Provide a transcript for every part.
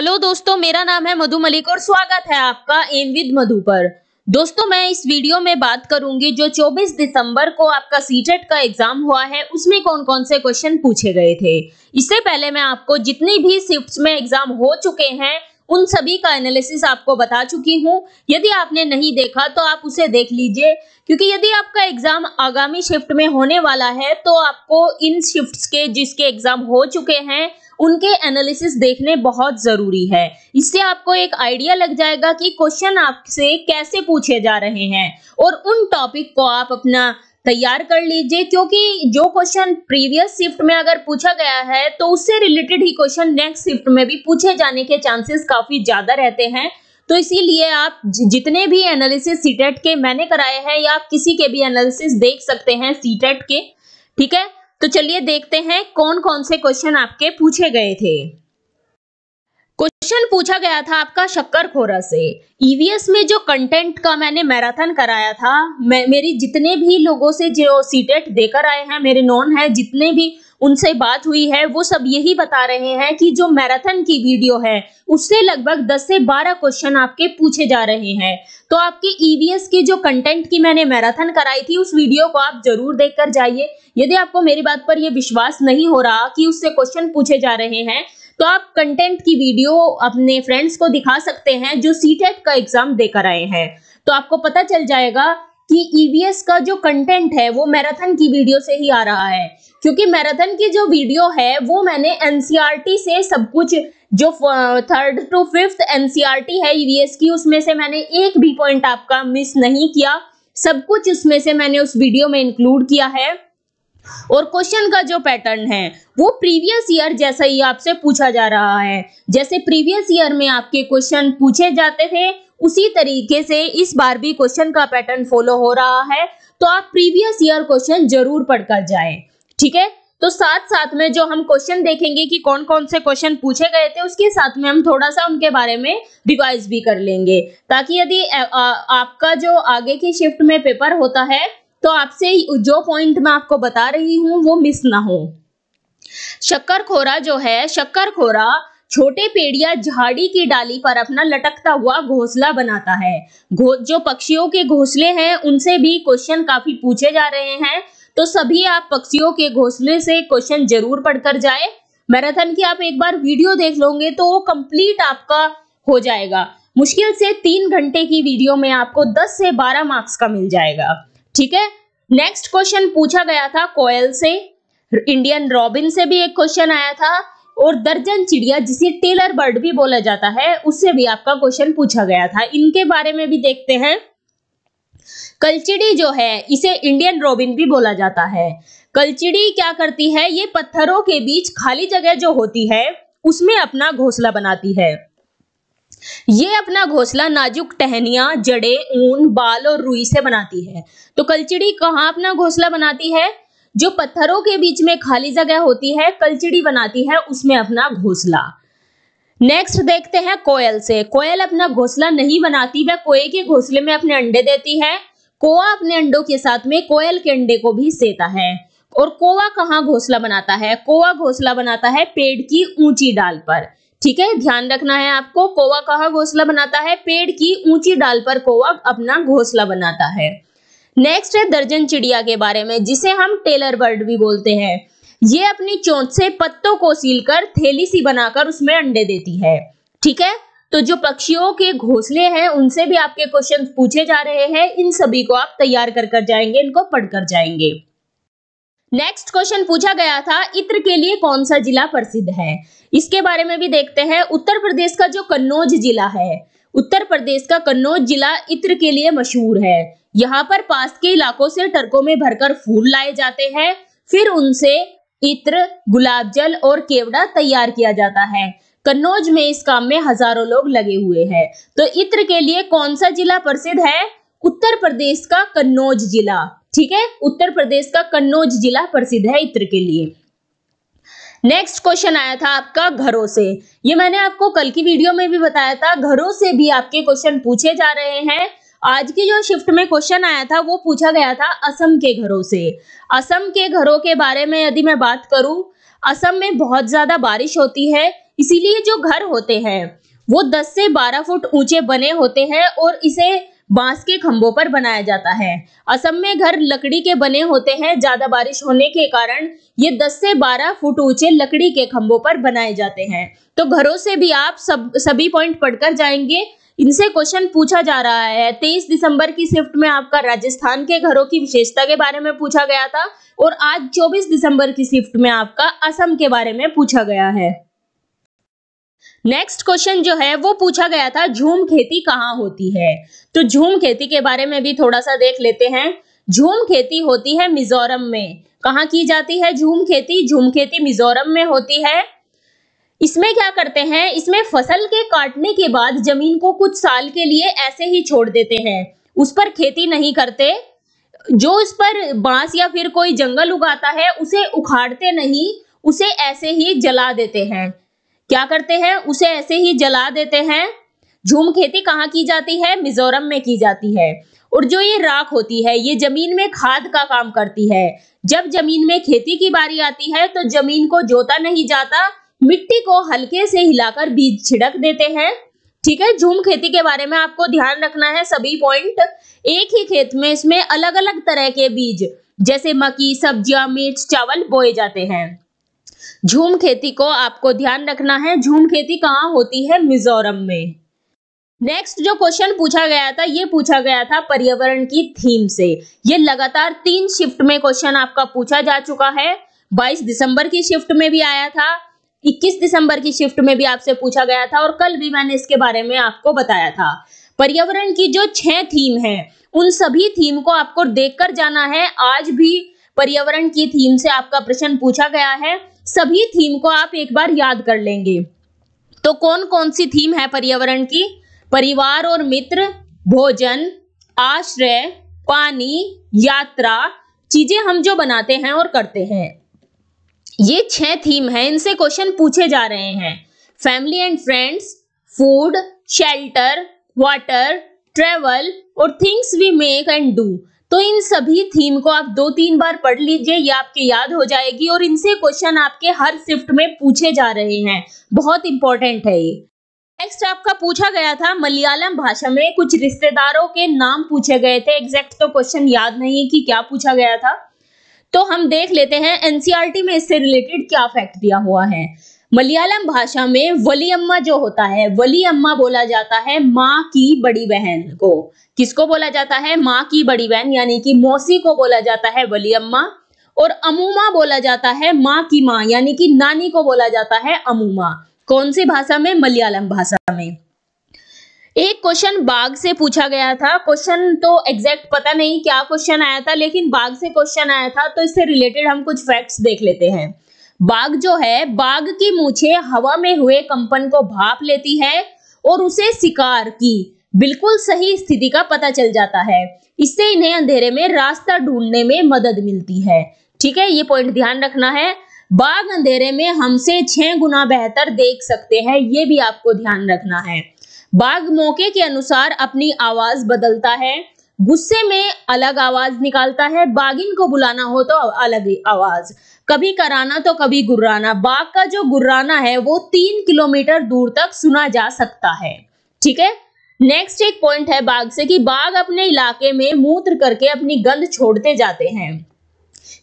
hello दोस्तों मेरा नाम है मधु मलिक और स्वागत है आपका एम विद मधु पर दोस्तों मैं इस वीडियो में बात करूंगी जो 24 दिसंबर को आपका सीटेट e का एग्जाम हुआ है उसमें कौन कौन से क्वेश्चन पूछे गए थे इससे पहले मैं आपको जितनी भी शिफ्ट में एग्जाम हो चुके हैं उन सभी का एनालिसिस आपको बता चुकी हूँ यदि आपने नहीं देखा तो आप उसे देख लीजिए क्योंकि यदि आपका एग्जाम आगामी शिफ्ट में होने वाला है तो आपको इन शिफ्ट के जिसके एग्जाम हो चुके हैं उनके एनालिसिस देखने बहुत ज़रूरी है इससे आपको एक आइडिया लग जाएगा कि क्वेश्चन आपसे कैसे पूछे जा रहे हैं और उन टॉपिक को आप अपना तैयार कर लीजिए क्योंकि जो क्वेश्चन प्रीवियस शिफ्ट में अगर पूछा गया है तो उससे रिलेटेड ही क्वेश्चन नेक्स्ट शिफ्ट में भी पूछे जाने के चांसेस काफ़ी ज़्यादा रहते हैं तो इसीलिए आप जितने भी एनालिसिस सीटेट e के मैंने कराए हैं या आप किसी के भी एनालिसिस देख सकते हैं सीटेट e के ठीक है तो चलिए देखते हैं कौन कौन से क्वेश्चन आपके पूछे गए थे क्वेश्चन पूछा गया था आपका शक्कर खोरा से ईवीएस e में जो कंटेंट का मैंने मैराथन कराया था मैं मेरी जितने भी लोगों से जो सीटेट देकर आए हैं मेरे नॉन है जितने भी उनसे बात हुई है वो सब यही बता रहे हैं कि जो मैराथन की वीडियो है उससे लगभग 10 से 12 क्वेश्चन आपके पूछे जा रहे हैं तो आपके ईवीएस e के जो कंटेंट की मैंने मैराथन कराई थी उस वीडियो को आप जरूर देख कर जाइए यदि आपको मेरी बात पर यह विश्वास नहीं हो रहा कि उससे क्वेश्चन पूछे जा रहे हैं तो आप कंटेंट की वीडियो अपने फ्रेंड्स को दिखा सकते हैं जो सी e का एग्जाम देकर आए हैं तो आपको पता चल जाएगा कि ईवीएस e का जो कंटेंट है वो मैराथन की वीडियो से ही आ रहा है क्योंकि मैराथन की जो वीडियो है वो मैंने एनसीईआरटी e से सब कुछ जो थर्ड टू फिफ्थ एनसीईआरटी है ईवीएस e की उसमें से मैंने एक भी पॉइंट आपका मिस नहीं किया सब कुछ उसमें से मैंने उस वीडियो में इंक्लूड किया है और क्वेश्चन का जो पैटर्न है वो प्रीवियस ईयर जैसा ही आपसे पूछा जा रहा है जैसे प्रीवियस ईयर में आपके क्वेश्चन पूछे जाते थे उसी तरीके से इस बार भी क्वेश्चन का पैटर्न फॉलो हो रहा है तो आप प्रीवियस ईयर क्वेश्चन जरूर पढ़कर जाएं ठीक है तो साथ साथ में जो हम क्वेश्चन देखेंगे कि कौन कौन से क्वेश्चन पूछे गए थे उसके साथ में हम थोड़ा सा उनके बारे में रिवाइज भी कर लेंगे ताकि यदि आपका जो आगे की शिफ्ट में पेपर होता है तो आपसे जो पॉइंट मैं आपको बता रही हूँ वो मिस ना हो शक्कर खोरा जो है शक्कर खोरा छोटे पेड़िया झाड़ी की डाली पर अपना लटकता हुआ घोंसला बनाता है जो पक्षियों के घोंसले हैं उनसे भी क्वेश्चन काफी पूछे जा रहे हैं तो सभी आप पक्षियों के घोंसले से क्वेश्चन जरूर पढ़कर जाए मैराथन की आप एक बार वीडियो देख लोगे तो वो कंप्लीट आपका हो जाएगा मुश्किल से तीन घंटे की वीडियो में आपको दस से बारह मार्क्स का मिल जाएगा ठीक है नेक्स्ट क्वेश्चन पूछा गया था कोयल से इंडियन रॉबिन से भी एक क्वेश्चन आया था और दर्जन चिड़िया जिसे टेलर बर्ड भी बोला जाता है उससे भी आपका क्वेश्चन पूछा गया था इनके बारे में भी देखते हैं कलचिड़ी जो है इसे इंडियन रॉबिन भी बोला जाता है कलचिड़ी क्या करती है ये पत्थरों के बीच खाली जगह जो होती है उसमें अपना घोंसला बनाती है ये अपना घोंसला नाजुक टहनिया जड़े ऊन बाल और रुई से बनाती है तो कलचिड़ी कहाँ अपना घोंसला बनाती है जो पत्थरों के बीच में खाली जगह होती है कलचिड़ी बनाती है उसमें अपना घोंसला नेक्स्ट देखते हैं कोयल से कोयल अपना घोंसला नहीं बनाती वह कोए के घोंसले में अपने अंडे देती है कोआ अपने अंडों के साथ में कोयल के अंडे को भी सेता है और कोआ कहाँ घोंसला बनाता है कोआ घोंसला बनाता है पेड़ की ऊंची डाल पर ठीक है ध्यान रखना है आपको कोआ कहाँ घोंसला बनाता है पेड़ की ऊंची डाल पर कोआ अपना घोंसला बनाता है नेक्स्ट है दर्जन चिड़िया के बारे में जिसे हम टेलर बर्ड भी बोलते हैं ये अपनी चोट से पत्तों को सीलकर थैली सी बनाकर उसमें अंडे देती है ठीक है तो जो पक्षियों के घोंसले हैं उनसे भी आपके क्वेश्चन पूछे जा रहे हैं इन सभी को आप तैयार कर कर जाएंगे इनको पढ़ कर जाएंगे नेक्स्ट क्वेश्चन पूछा गया था इत्र के लिए कौन सा जिला प्रसिद्ध है इसके बारे में भी देखते हैं उत्तर प्रदेश का जो कन्नौज जिला है उत्तर प्रदेश का कन्नौज जिला इत्र के लिए मशहूर है यहाँ पर पास के इलाकों से टर्कों में भरकर फूल लाए जाते हैं फिर उनसे इत्र गुलाब जल और केवड़ा तैयार किया जाता है कन्नौज में इस काम में हजारों लोग लगे हुए हैं तो इत्र के लिए कौन सा जिला प्रसिद्ध है उत्तर प्रदेश का कन्नौज जिला ठीक है उत्तर प्रदेश का कन्नौज जिला प्रसिद्ध है इत्र के लिए नेक्स्ट क्वेश्चन आया था आपका घरों से ये मैंने आपको कल की वीडियो में भी बताया था घरों से भी आपके क्वेश्चन पूछे जा रहे हैं आज की जो शिफ्ट में क्वेश्चन आया था वो पूछा गया था असम के घरों से असम के घरों के बारे में यदि मैं बात करूं असम में बहुत ज्यादा बारिश होती है इसीलिए जो घर होते हैं वो 10 से 12 फुट ऊंचे बने होते हैं और इसे बांस के खंभों पर बनाया जाता है असम में घर लकड़ी के बने होते हैं ज्यादा बारिश होने के कारण ये 10 से 12 फुट ऊंचे लकड़ी के खंभों पर बनाए जाते हैं तो घरों से भी आप सब सभी पॉइंट पढ़कर जाएंगे इनसे क्वेश्चन पूछा जा रहा है तेईस दिसंबर की शिफ्ट में आपका राजस्थान के घरों की विशेषता के बारे में पूछा गया था और आज चौबीस दिसंबर की शिफ्ट में आपका असम के बारे में पूछा गया है नेक्स्ट क्वेश्चन जो है वो पूछा गया था झूम खेती कहाँ होती है तो झूम खेती के बारे में भी थोड़ा सा देख लेते हैं झूम खेती होती है मिजोरम में कहाँ की जाती है झूम खेती झूम खेती मिजोरम में होती है इसमें क्या करते हैं इसमें फसल के काटने के बाद जमीन को कुछ साल के लिए ऐसे ही छोड़ देते हैं उस पर खेती नहीं करते जो उस पर बांस या फिर कोई जंगल उगाता है उसे उखाड़ते नहीं उसे ऐसे ही जला देते हैं क्या करते हैं उसे ऐसे ही जला देते हैं झूम खेती कहाँ की जाती है मिजोरम में की जाती है और जो ये राख होती है ये जमीन में खाद का काम करती है जब जमीन में खेती की बारी आती है तो जमीन को जोता नहीं जाता मिट्टी को हल्के से हिलाकर बीज छिड़क देते हैं ठीक है झूम खेती के बारे में आपको ध्यान रखना है सभी पॉइंट एक ही खेत में इसमें अलग अलग तरह के बीज जैसे मकी सब्जियां मिर्च चावल बोए जाते हैं झूम खेती को आपको ध्यान रखना है झूम खेती कहाँ होती है मिजोरम में नेक्स्ट जो क्वेश्चन पूछा गया था ये पूछा गया था पर्यावरण की थीम से ये लगातार तीन शिफ्ट में क्वेश्चन आपका पूछा जा चुका है 22 दिसंबर की शिफ्ट में भी आया था इक्कीस दिसंबर की शिफ्ट में भी आपसे पूछा गया था और कल भी मैंने इसके बारे में आपको बताया था पर्यावरण की जो छह थीम है उन सभी थीम को आपको देखकर जाना है आज भी पर्यावरण की थीम से आपका प्रश्न पूछा गया है सभी थीम को आप एक बार याद कर लेंगे तो कौन कौन सी थीम है पर्यावरण की परिवार और मित्र भोजन आश्रय पानी यात्रा चीजें हम जो बनाते हैं और करते हैं ये छह थीम है इनसे क्वेश्चन पूछे जा रहे हैं family and friends food shelter water travel और things we make and do तो इन सभी थीम को आप दो तीन बार पढ़ लीजिए ये आपके याद हो जाएगी और इनसे क्वेश्चन आपके हर शिफ्ट में पूछे जा रहे हैं बहुत इंपॉर्टेंट है ये नेक्स्ट आपका पूछा गया था मलयालम भाषा में कुछ रिश्तेदारों के नाम पूछे गए थे एग्जैक्ट तो क्वेश्चन याद नहीं है कि क्या पूछा गया था तो हम देख लेते हैं एनसीआर e में इससे रिलेटेड क्या फैक्ट दिया हुआ है मलयालम भाषा में वली अम्मा जो होता है वली अम्मा बोला जाता है माँ की बड़ी बहन को किसको बोला जाता है माँ की बड़ी बहन यानी कि मौसी को बोला जाता है वली अम्मा और अमूमा बोला जाता है माँ की माँ यानी कि नानी को बोला जाता है अमूमा कौन सी भाषा में मलयालम भाषा में एक क्वेश्चन बाघ से पूछा गया था क्वेश्चन तो एग्जैक्ट पता नहीं क्या क्वेश्चन आया था लेकिन बाघ से क्वेश्चन आया था तो इससे रिलेटेड हम कुछ फैक्ट्स देख लेते हैं बाघ जो है बाघ की मूछे हवा में हुए कंपन को भाप लेती है और उसे शिकार की बिल्कुल सही स्थिति का पता चल जाता है इससे इन्हें अंधेरे में रास्ता ढूंढने में मदद मिलती है ठीक है ये पॉइंट ध्यान रखना है बाघ अंधेरे में हमसे छह गुना बेहतर देख सकते हैं ये भी आपको ध्यान रखना है बाघ मौके के अनुसार अपनी आवाज बदलता है गुस्से में अलग आवाज निकालता है बागिन को बुलाना हो तो अलग आवाज कभी कराना तो कभी गुर्राना बाघ का जो गुर्राना है वो तीन किलोमीटर दूर तक सुना जा सकता है ठीक है नेक्स्ट एक पॉइंट है बाघ से कि बाघ अपने इलाके में मूत्र करके अपनी गंध छोड़ते जाते हैं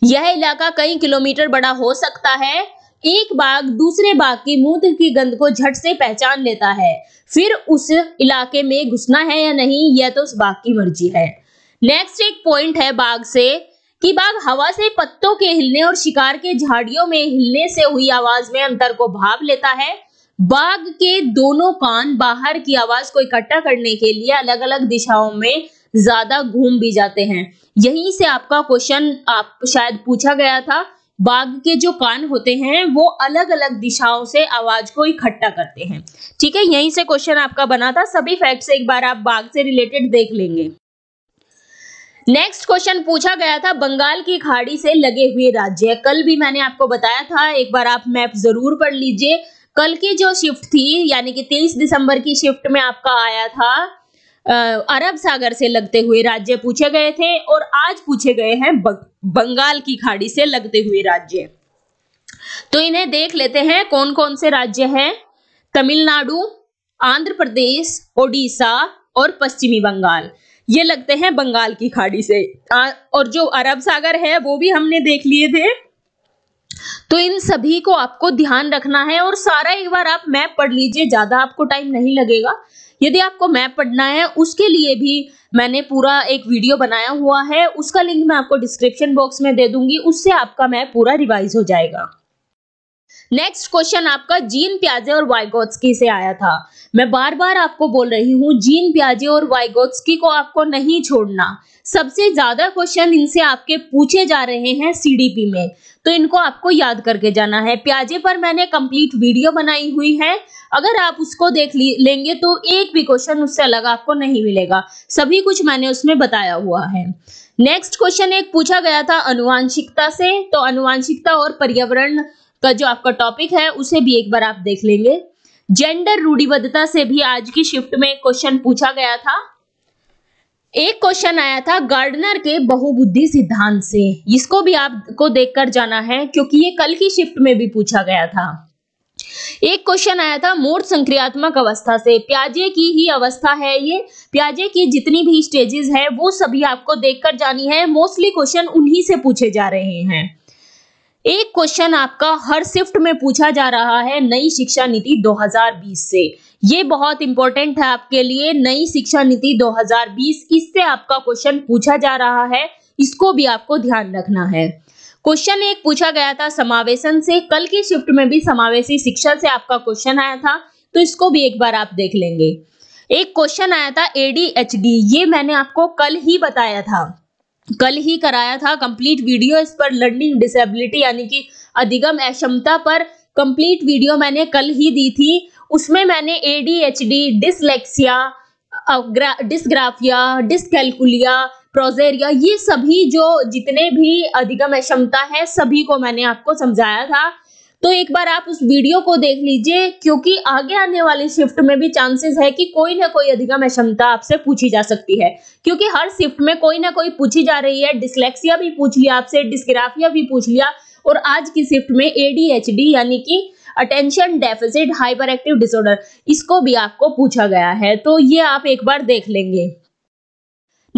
यह इलाका कई किलोमीटर बड़ा हो सकता है एक बाघ दूसरे बाघ की मूत्र की गंध को झट से पहचान लेता है फिर उस इलाके में घुसना है या नहीं यह तो उस बाघ की मर्जी है नेक्स्ट एक पॉइंट है बाघ से कि बाघ हवा से पत्तों के हिलने और शिकार के झाड़ियों में हिलने से हुई आवाज में अंतर को भाप लेता है बाघ के दोनों कान बाहर की आवाज को इकट्ठा करने के लिए अलग अलग दिशाओं में ज्यादा घूम भी जाते हैं यहीं से आपका क्वेश्चन आप शायद पूछा गया था बाघ के जो कान होते हैं वो अलग अलग दिशाओं से आवाज को इकट्ठा करते हैं ठीक है यहीं से क्वेश्चन आपका बना था सभी फैक्ट्स एक बार आप बाघ से रिलेटेड देख लेंगे नेक्स्ट क्वेश्चन पूछा गया था बंगाल की खाड़ी से लगे हुए राज्य कल भी मैंने आपको बताया था एक बार आप मैप जरूर पढ़ लीजिए कल की जो शिफ्ट थी यानी कि 23 दिसंबर की शिफ्ट में आपका आया था अरब सागर से लगते हुए राज्य पूछे गए थे और आज पूछे गए हैं बंगाल की खाड़ी से लगते हुए राज्य तो इन्हें देख लेते हैं कौन कौन से राज्य हैं तमिलनाडु आंध्र प्रदेश ओडिशा और पश्चिमी बंगाल ये लगते हैं बंगाल की खाड़ी से और जो अरब सागर है वो भी हमने देख लिए थे तो इन सभी को आपको ध्यान रखना है और सारा एक बार आप मैप पढ़ लीजिए ज़्यादा आपको टाइम नहीं लगेगा यदि आपको मैप पढ़ना है उसके लिए भी मैंने पूरा एक वीडियो बनाया हुआ है उसका लिंक मैं आपको डिस्क्रिप्शन बॉक्स में दे दूंगी उससे आपका मैप पूरा रिवाइज हो जाएगा नेक्स्ट क्वेश्चन आपका जीन प्याजे और वाइगोत्सकी से आया था मैं बार बार आपको बोल रही हूँ जीन प्याजे और वाइगोत्सकी को आपको नहीं छोड़ना सबसे ज्यादा क्वेश्चन इनसे आपके पूछे जा रहे हैं सीडीपी में तो इनको आपको याद करके जाना है प्याजे पर मैंने कंप्लीट वीडियो बनाई हुई है अगर आप उसको देख लेंगे तो एक भी क्वेश्चन उससे अलग आपको नहीं मिलेगा सभी कुछ मैंने उसमें बताया हुआ है नेक्स्ट क्वेश्चन एक पूछा गया था अनुवांशिकता से तो अनुवांशिकता और पर्यावरण का जो आपका टॉपिक है उसे भी एक बार आप देख लेंगे जेंडर रूढ़िबद्धता से भी आज की शिफ्ट में क्वेश्चन पूछा गया था एक क्वेश्चन आया था गार्डनर के बहुबुद्धि सिद्धांत से इसको भी आपको देखकर जाना है क्योंकि ये कल की शिफ्ट में भी पूछा गया था एक क्वेश्चन आया था मूर्त संक्रियात्मक अवस्था से प्याजे की ही अवस्था है ये प्याजे की जितनी भी स्टेजेस है वो सभी आपको देखकर जानी है मोस्टली क्वेश्चन उन्हीं से पूछे जा रहे हैं एक क्वेश्चन आपका हर शिफ्ट में पूछा जा रहा है नई शिक्षा नीति 2020 से ये बहुत इंपॉर्टेंट है आपके लिए नई शिक्षा नीति 2020 इससे आपका क्वेश्चन पूछा जा रहा है इसको भी आपको ध्यान रखना है क्वेश्चन एक पूछा गया था समावेशन से कल के शिफ्ट में भी समावेशी शिक्षा से आपका क्वेश्चन आया था तो इसको भी एक बार आप देख लेंगे एक क्वेश्चन आया था एडीएचडी ये मैंने आपको कल ही बताया था कल ही कराया था कंप्लीट वीडियो इस पर लर्निंग डिसेबिलिटी यानी कि अधिगम अक्षमता पर कंप्लीट वीडियो मैंने कल ही दी थी उसमें मैंने A D H D dyslexia dysgraphia dyscalculia progeria ये सभी जो जितने भी अधिगम अक्षमता है सभी को मैंने आपको समझाया था तो एक बार आप उस वीडियो को देख लीजिए क्योंकि आगे आने वाली शिफ्ट में भी चांसेस है कि कोई ना कोई अधिगम क्षमता आपसे पूछी जा सकती है क्योंकि हर शिफ्ट में कोई ना कोई पूछी जा रही है डिसलेक्सिया भी पूछ लिया आपसे डिस्ग्राफिया भी पूछ लिया और आज की शिफ्ट में एडीएचडी यानी कि attention deficit hyperactive disorder इसको भी आपको पूछा गया है तो ये आप एक बार देख लेंगे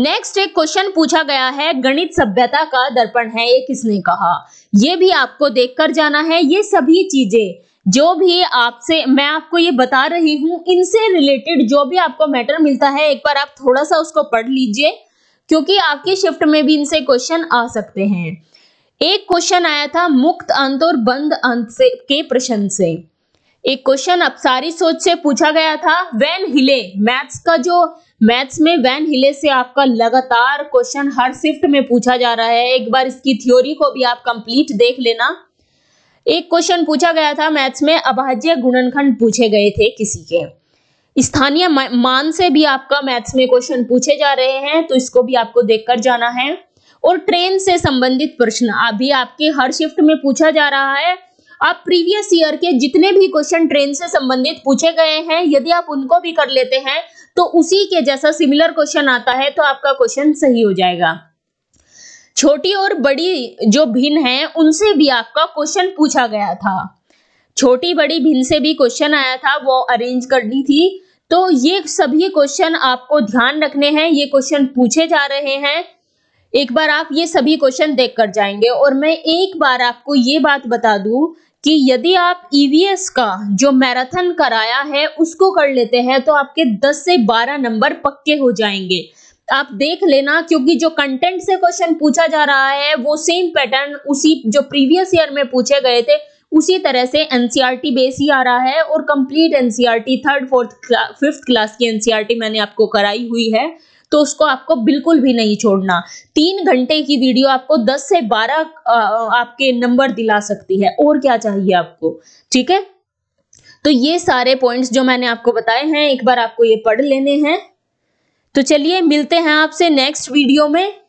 नेक्स्ट एक क्वेश्चन पूछा गया है गणित सभ्यता का दर्पण है ये किसने कहा ये भी आपको देखकर जाना है ये सभी चीजें जो भी आपसे मैं आपको ये बता रही हूँ इनसे रिलेटेड जो भी आपको मैटर मिलता है एक बार आप थोड़ा सा उसको पढ़ लीजिए क्योंकि आपके शिफ्ट में भी इनसे क्वेश्चन आ सकते हैं एक क्वेश्चन आया था मुक्त अंत और बंद अंत से के प्रश्न से एक क्वेश्चन अपसारी सोच से पूछा गया था वेन हिले मैथ्स का जो मैथ्स में वैन हिले से आपका लगातार क्वेश्चन हर शिफ्ट में पूछा जा रहा है एक बार इसकी थ्योरी को भी आप कंप्लीट देख लेना एक क्वेश्चन पूछा गया था मैथ्स में अभाज्य गुणनखंड पूछे गए थे किसी के स्थानीय मान से भी आपका मैथ्स में क्वेश्चन पूछे जा रहे हैं तो इसको भी आपको कर जाना है और ट्रेन से संबंधित प्रश्न अभी आपके हर शिफ्ट में पूछा जा रहा है आप प्रीवियस ईयर के जितने भी क्वेश्चन ट्रेन से संबंधित पूछे गए हैं यदि आप उनको भी कर लेते हैं तो उसी के जैसा सिमिलर क्वेश्चन आता है तो आपका क्वेश्चन सही हो जाएगा छोटी और बड़ी जो भिन्न है उनसे भी आपका क्वेश्चन पूछा गया था छोटी बड़ी भिन्न से भी क्वेश्चन आया था वो अरेंज करनी थी तो ये सभी क्वेश्चन आपको ध्यान रखने हैं ये क्वेश्चन पूछे जा रहे हैं एक बार आप ये सभी क्वेश्चन देख कर जाएंगे और मैं एक बार आपको ये बात बता दूं कि यदि आप ईवीएस e का जो मैराथन कराया है उसको कर लेते हैं तो आपके 10 से 12 नंबर पक्के हो जाएंगे आप देख लेना क्योंकि जो कंटेंट से क्वेश्चन पूछा जा रहा है वो सेम पैटर्न उसी जो प्रीवियस ईयर में पूछे गए थे उसी तरह से एनसीईआरटी बेस e ही आ रहा है और complete NCERT third fourth fifth class की एनसीईआरटी e मैंने आपको कराई हुई है तो उसको आपको बिल्कुल भी नहीं छोड़ना तीन घंटे की वीडियो आपको दस से बारह आपके नंबर दिला सकती है और क्या चाहिए आपको ठीक है तो ये सारे पॉइंट्स जो मैंने आपको बताए हैं एक बार आपको ये पढ़ लेने हैं तो चलिए मिलते हैं आपसे नेक्स्ट वीडियो में